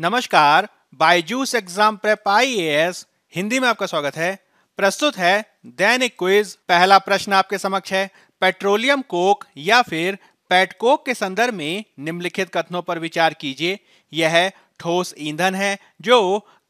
नमस्कार Byju's exam prep IAS Hindi में आपका स्वागत है प्रस्तुत है दैनिक क्विज पहला प्रश्न आपके समक्ष है पेट्रोलियम कोक या फिर पेट कोक के संदर्भ में निम्नलिखित कथनों पर विचार कीजिए यह ठोस ईंधन है जो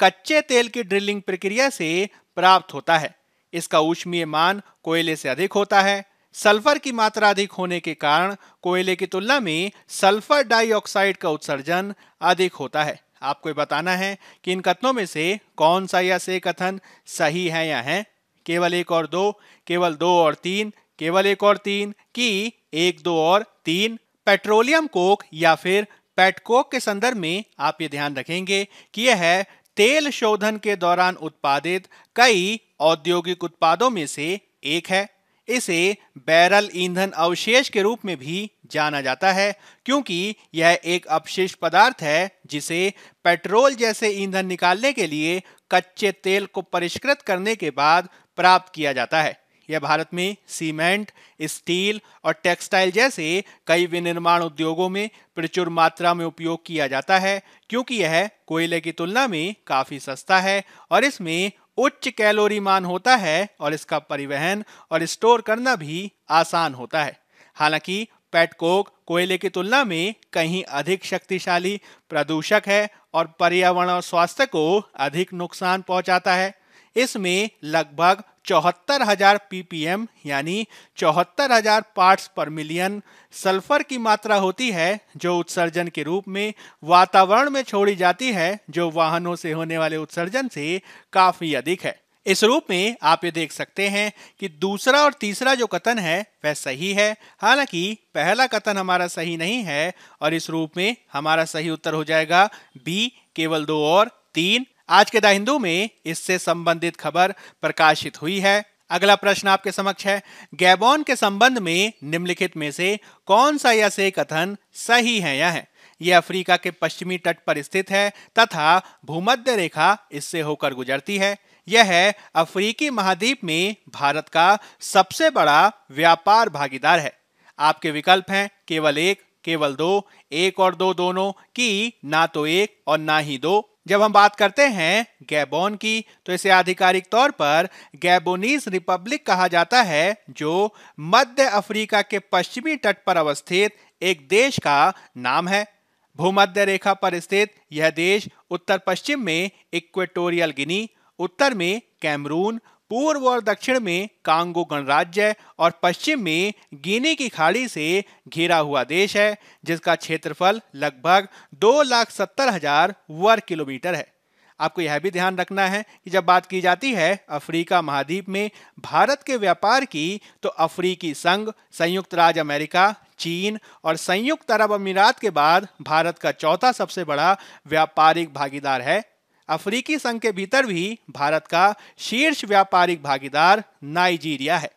कच्चे तेल की ड्रिलिंग प्रक्रिया से प्राप्त होता है इसका ऊष्मीय मान कोयले से अधिक होता है सल्फर की मात्रा अधिक होने के कारण कोयले की तुलना में सल्फर डाइऑक्साइड का उत्सर्जन अधिक होता है आपको ये बताना है कि इन कथनों में से कौन सा या से कथन सही है या है केवल एक और दो केवल दो और तीन केवल एक और तीन की एक दो और तीन पेट्रोलियम कोक या फिर पेटकोक के संदर्भ में आप ये ध्यान रखेंगे कि यह है तेल शोधन के दौरान उत्पादित कई औद्योगिक उत्पादों में से एक है इसे बैरल ईंधन अवशेष के रूप में भी जाना जाता है क्योंकि यह एक अपशिष्ट पदार्थ है जिसे पेट्रोल जैसे ईंधन निकालने के लिए कच्चे तेल को परिष्कृत करने के बाद प्राप्त किया जाता है यह भारत में सीमेंट स्टील और टेक्सटाइल जैसे कई विनिर्माण उद्योगों में प्रचुर मात्रा में उपयोग किया जाता है क्योंकि यह कोयले की तुलना में काफ़ी सस्ता है और इसमें उच्च कैलोरी मान होता है और इसका परिवहन और स्टोर करना भी आसान होता है हालांकि पेटकोक कोयले की तुलना में कहीं अधिक शक्तिशाली प्रदूषक है और पर्यावरण और स्वास्थ्य को अधिक नुकसान पहुंचाता है इसमें लगभग चौहत्तर हजार पीपीएम यानी चौहत्तर हजार पार्ट्स पर मिलियन सल्फर की मात्रा होती है जो उत्सर्जन के रूप में वातावरण में छोड़ी जाती है जो वाहनों से होने वाले उत्सर्जन से काफी अधिक है इस रूप में आप ये देख सकते हैं कि दूसरा और तीसरा जो कथन है वह सही है हालांकि पहला कथन हमारा सही नहीं है और इस रूप में हमारा सही उत्तर हो जाएगा बी केवल दो और तीन आज के द हिंदू में इससे संबंधित खबर प्रकाशित हुई है अगला प्रश्न आपके समक्ष है गैबोन के संबंध में निम्नलिखित में से कौन सा यह से कथन सही है यह है यह अफ्रीका के पश्चिमी तट पर स्थित है तथा भूमध्य रेखा इससे होकर गुजरती है यह है अफ्रीकी महाद्वीप में भारत का सबसे बड़ा व्यापार भागीदार है आपके विकल्प हैं केवल एक केवल दो एक और दो दोनों की ना तो एक और ना ही दो जब हम बात करते हैं गैबोन की तो इसे आधिकारिक तौर पर गैबोनीज रिपब्लिक कहा जाता है जो मध्य अफ्रीका के पश्चिमी तट पर अवस्थित एक देश का नाम है भूमध्य रेखा पर स्थित यह देश उत्तर पश्चिम में इक्वेटोरियल गिनी उत्तर में कैमरून पूर्व और दक्षिण में कांगो गणराज्य और पश्चिम में गिनी की खाड़ी से घिरा हुआ देश है जिसका क्षेत्रफल लगभग दो लाख सत्तर हजार वर्ग किलोमीटर है आपको यह भी ध्यान रखना है कि जब बात की जाती है अफ्रीका महाद्वीप में भारत के व्यापार की तो अफ्रीकी संघ संयुक्त राज्य अमेरिका चीन और संयुक्त अरब अमीरात के बाद भारत का चौथा सबसे बड़ा व्यापारिक भागीदार है अफ्रीकी संघ के भीतर भी भारत का शीर्ष व्यापारिक भागीदार नाइजीरिया है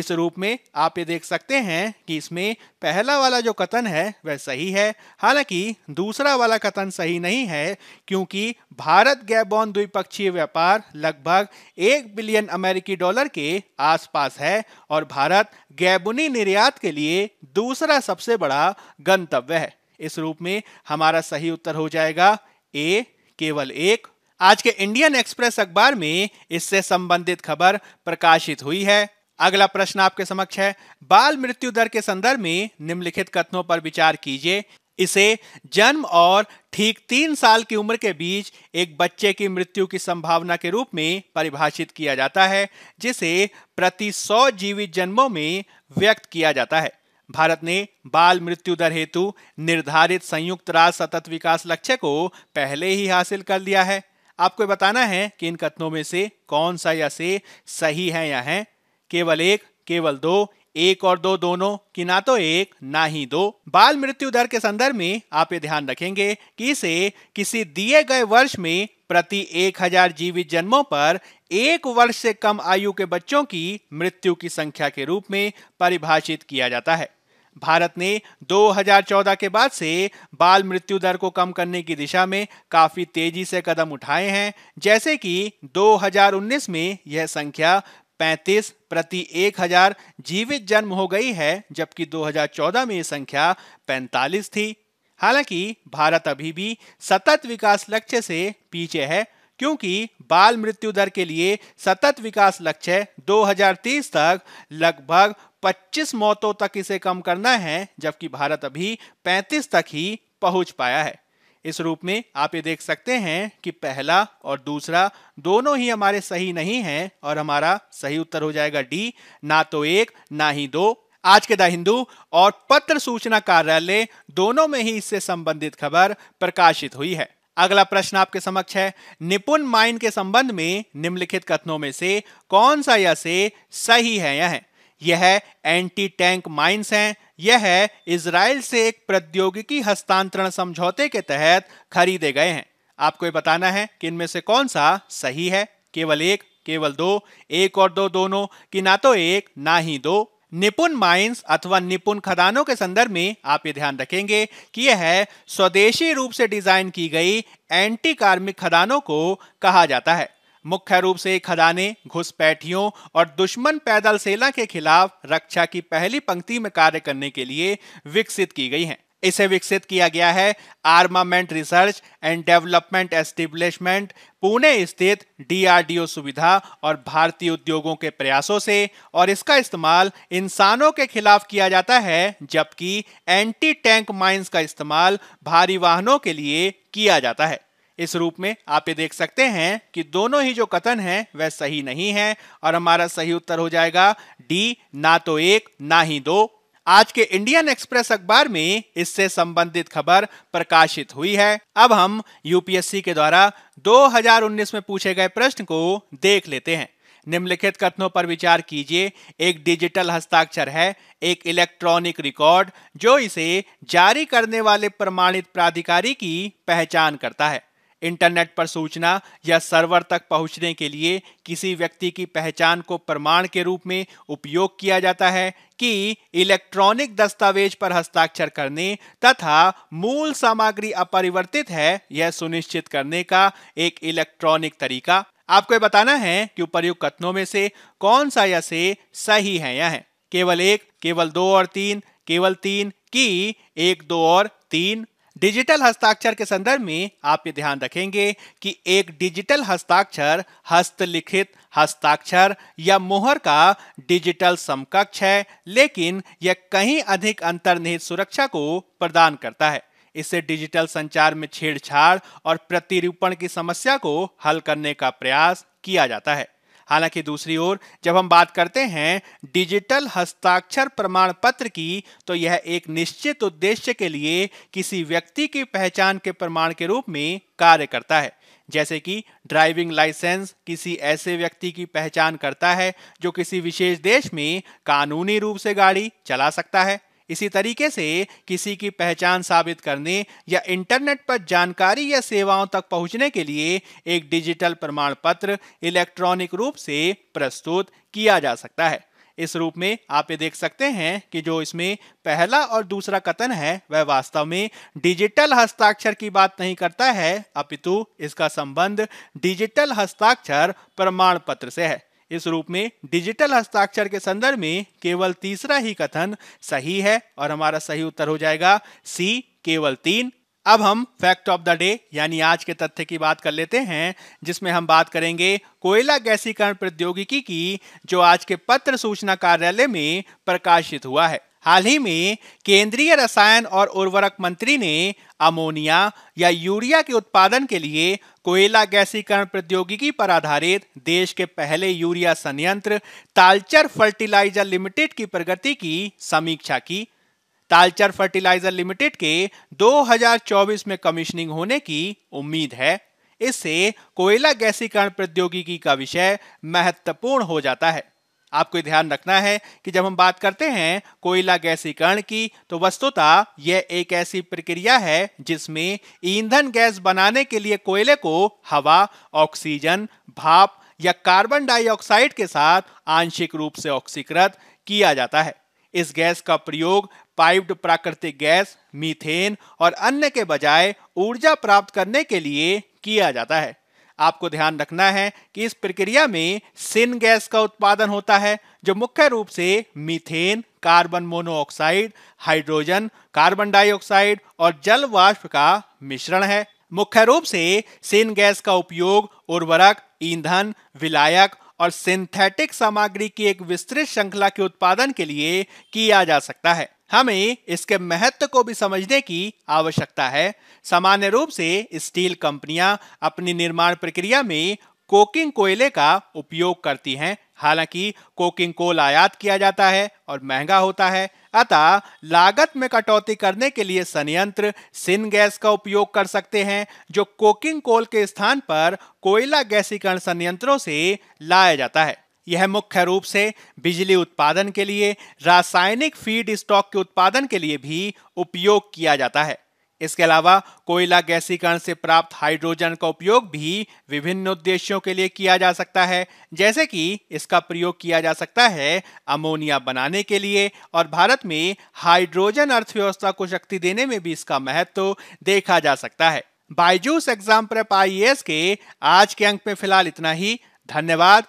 इस रूप में आप ये देख सकते हैं कि इसमें पहला वाला जो कथन है वह सही है हालांकि दूसरा वाला कथन सही नहीं है क्योंकि भारत गैबोन द्विपक्षीय व्यापार लगभग एक बिलियन अमेरिकी डॉलर के आसपास है और भारत गैबुनी निर्यात के लिए दूसरा सबसे बड़ा गंतव्य है इस रूप में हमारा सही उत्तर हो जाएगा ए केवल एक आज के इंडियन एक्सप्रेस अखबार में इससे संबंधित खबर प्रकाशित हुई है अगला प्रश्न आपके समक्ष है बाल मृत्यु दर के संदर्भ में निम्नलिखित कथनों पर विचार कीजिए इसे जन्म और ठीक तीन साल की उम्र के बीच एक बच्चे की मृत्यु की संभावना के रूप में परिभाषित किया जाता है जिसे प्रति सौ जीवित जन्मों में व्यक्त किया जाता है भारत ने बाल मृत्यु दर हेतु निर्धारित संयुक्त राष्ट्र सतत विकास लक्ष्य को पहले ही हासिल कर लिया है आपको बताना है कि इन कथनों में से कौन सा या से सही है या है केवल एक केवल दो एक और दो दोनों की ना तो एक ना ही दो बाल मृत्यु दर के संदर्भ में आप ये ध्यान रखेंगे कि इसे किसी दिए गए वर्ष में प्रति एक हजार जीवित जन्मों पर एक वर्ष से कम आयु के बच्चों की मृत्यु की संख्या के रूप में परिभाषित किया जाता है भारत ने 2014 के बाद से बाल मृत्यु दर को कम करने की दिशा में काफी तेजी से कदम उठाए हैं जैसे कि 2019 में यह संख्या 35 प्रति 1000 जीवित जन्म हो गई है जबकि 2014 में यह संख्या 45 थी हालांकि भारत अभी भी सतत विकास लक्ष्य से पीछे है क्योंकि बाल मृत्यु दर के लिए सतत विकास लक्ष्य 2030 तक लगभग 25 मौतों तक इसे कम करना है जबकि भारत अभी 35 तक ही पहुंच पाया है इस रूप में आप ये देख सकते हैं कि पहला और दूसरा दोनों ही हमारे सही नहीं हैं और हमारा सही उत्तर हो जाएगा डी ना तो एक ना ही दो आज के द हिंदू और पत्र सूचना कार्यालय दोनों में ही इससे संबंधित खबर प्रकाशित हुई है अगला प्रश्न आपके समक्ष है निपुण माइन के संबंध में निम्नलिखित कथनों में से कौन सा यह से सही है यह यह एंटी टैंक माइंस हैं यह इसराइल से एक प्रौद्योगिकी हस्तांतरण समझौते के तहत खरीदे गए हैं आपको ये बताना है कि इनमें से कौन सा सही है केवल एक केवल दो एक और दो दोनों कि ना तो एक ना ही दो निपुण माइंस अथवा निपुण खदानों के संदर्भ में आप ये ध्यान रखेंगे कि यह है स्वदेशी रूप से डिजाइन की गई एंटी कार्मिक खदानों को कहा जाता है मुख्य रूप से खदाने घुसपैठियों और दुश्मन पैदल सेना के खिलाफ रक्षा की पहली पंक्ति में कार्य करने के लिए विकसित की गई हैं इसे विकसित किया गया है armament research and development establishment Pune स्थित डीआरडीओ सुविधा और भारतीय उद्योगों के प्रयासों से और इसका इस्तेमाल इंसानों के खिलाफ किया जाता है जबकि एंटी टैंक माइंस का इस्तेमाल भारी वाहनों के लिए किया जाता है इस रूप में आप ये देख सकते हैं कि दोनों ही जो कथन हैं वह सही नहीं है और हमारा सही उत्तर हो जाएगा डी ना तो एक ना ही दो आज के इंडियन एक्सप्रेस अखबार में इससे संबंधित खबर प्रकाशित हुई है अब हम यूपीएससी के द्वारा 2019 में पूछे गए प्रश्न को देख लेते हैं निम्नलिखित कथनों पर विचार कीजिए एक डिजिटल हस्ताक्षर है एक इलेक्ट्रॉनिक रिकॉर्ड जो इसे जारी करने वाले प्रमाणित प्राधिकारी की पहचान करता है इंटरनेट पर सूचना या सर्वर तक पहुंचने के लिए किसी व्यक्ति की पहचान को प्रमाण के रूप में उपयोग किया जाता है कि इलेक्ट्रॉनिक दस्तावेज पर हस्ताक्षर करने तथा मूल सामग्री अपरिवर्तित है यह सुनिश्चित करने का एक इलेक्ट्रॉनिक तरीका आपको बताना है कि उपर्युक्त कथनों में से कौन सा या से सही है या है केवल एक केवल दो और तीन केवल तीन की एक दो और तीन डिजिटल हस्ताक्षर के संदर्भ में आप ये ध्यान रखेंगे कि एक डिजिटल हस्ताक्षर हस्तलिखित हस्ताक्षर या मोहर का डिजिटल समकक्ष है लेकिन यह कहीं अधिक अंतर्निहित सुरक्षा को प्रदान करता है इससे डिजिटल संचार में छेड़छाड़ और प्रतिरूपण की समस्या को हल करने का प्रयास किया जाता है हालांकि दूसरी ओर जब हम बात करते हैं डिजिटल हस्ताक्षर प्रमाण पत्र की तो यह एक निश्चित उद्देश्य के लिए किसी व्यक्ति की पहचान के प्रमाण के रूप में कार्य करता है जैसे कि ड्राइविंग लाइसेंस किसी ऐसे व्यक्ति की पहचान करता है जो किसी विशेष देश में कानूनी रूप से गाड़ी चला सकता है इसी तरीके से किसी की पहचान साबित करने या इंटरनेट पर जानकारी या सेवाओं तक पहुंचने के लिए एक डिजिटल प्रमाण पत्र इलेक्ट्रॉनिक रूप से प्रस्तुत किया जा सकता है इस रूप में आप ये देख सकते हैं कि जो इसमें पहला और दूसरा कथन है वह वास्तव में डिजिटल हस्ताक्षर की बात नहीं करता है अपितु इसका संबंध डिजिटल हस्ताक्षर प्रमाण पत्र से है इस रूप में डिजिटल हस्ताक्षर के संदर्भ में केवल तीसरा ही कथन सही है और हमारा सही उत्तर हो जाएगा सी केवल तीन अब हम फैक्ट ऑफ द डे यानी आज के तथ्य की बात कर लेते हैं जिसमें हम बात करेंगे कोयला गैसीकरण प्रौद्योगिकी की जो आज के पत्र सूचना कार्यालय में प्रकाशित हुआ है हाल ही में केंद्रीय रसायन और उर्वरक मंत्री ने अमोनिया या यूरिया के उत्पादन के लिए कोयला गैसीकरण प्रौद्योगिकी पर आधारित देश के पहले यूरिया संयंत्र तालचर फर्टिलाइजर लिमिटेड की प्रगति की समीक्षा की तालचर फर्टिलाइजर लिमिटेड के 2024 में कमीशनिंग होने की उम्मीद है इससे कोयला गैसीकरण प्रौद्योगिकी का विषय महत्वपूर्ण हो जाता है आपको ध्यान रखना है कि जब हम बात करते हैं कोयला गैसीकरण की तो वस्तुतः यह एक ऐसी प्रक्रिया है जिसमें ईंधन गैस बनाने के लिए कोयले को हवा ऑक्सीजन भाप या कार्बन डाइऑक्साइड के साथ आंशिक रूप से ऑक्सीकृत किया जाता है इस गैस का प्रयोग पाइप्ड प्राकृतिक गैस मीथेन और अन्य के बजाय ऊर्जा प्राप्त करने के लिए किया जाता है आपको ध्यान रखना है कि इस प्रक्रिया में सिन गैस का उत्पादन होता है जो मुख्य रूप से methane carbon monoxide hydrogen carbon dioxide और जल वाष्प का मिश्रण है मुख्य रूप से सिन गैस का उपयोग उर्वरक ईंधन विलायक और सिंथेटिक सामग्री की एक विस्तृत श्रृंखला के उत्पादन के लिए किया जा सकता है हमें इसके महत्व को भी समझने की आवश्यकता है सामान्य रूप से स्टील कंपनियां अपनी निर्माण प्रक्रिया में कोकिंग कोयले का उपयोग करती हैं हालांकि कोकिंग कोल आयात किया जाता है और महंगा होता है अतः लागत में कटौती करने के लिए संयंत्र सिन गैस का उपयोग कर सकते हैं जो कोकिंग कोल के स्थान पर कोयला गैसीकरण संयंत्रों से लाया जाता है यह मुख्य रूप से बिजली उत्पादन के लिए रासायनिक फीड स्टॉक के उत्पादन के लिए भी उपयोग किया जाता है इसके अलावा कोयला गैसीकरण से प्राप्त हाइड्रोजन का उपयोग भी विभिन्न उद्देश्यों के लिए किया जा सकता है जैसे कि इसका प्रयोग किया जा सकता है अमोनिया बनाने के लिए और भारत में हाइड्रोजन अर्थव्यवस्था को शक्ति देने में भी इसका महत्व तो देखा जा सकता है बायजूस एग्जाम प्रेप आई के आज के अंक में फिलहाल इतना ही धन्यवाद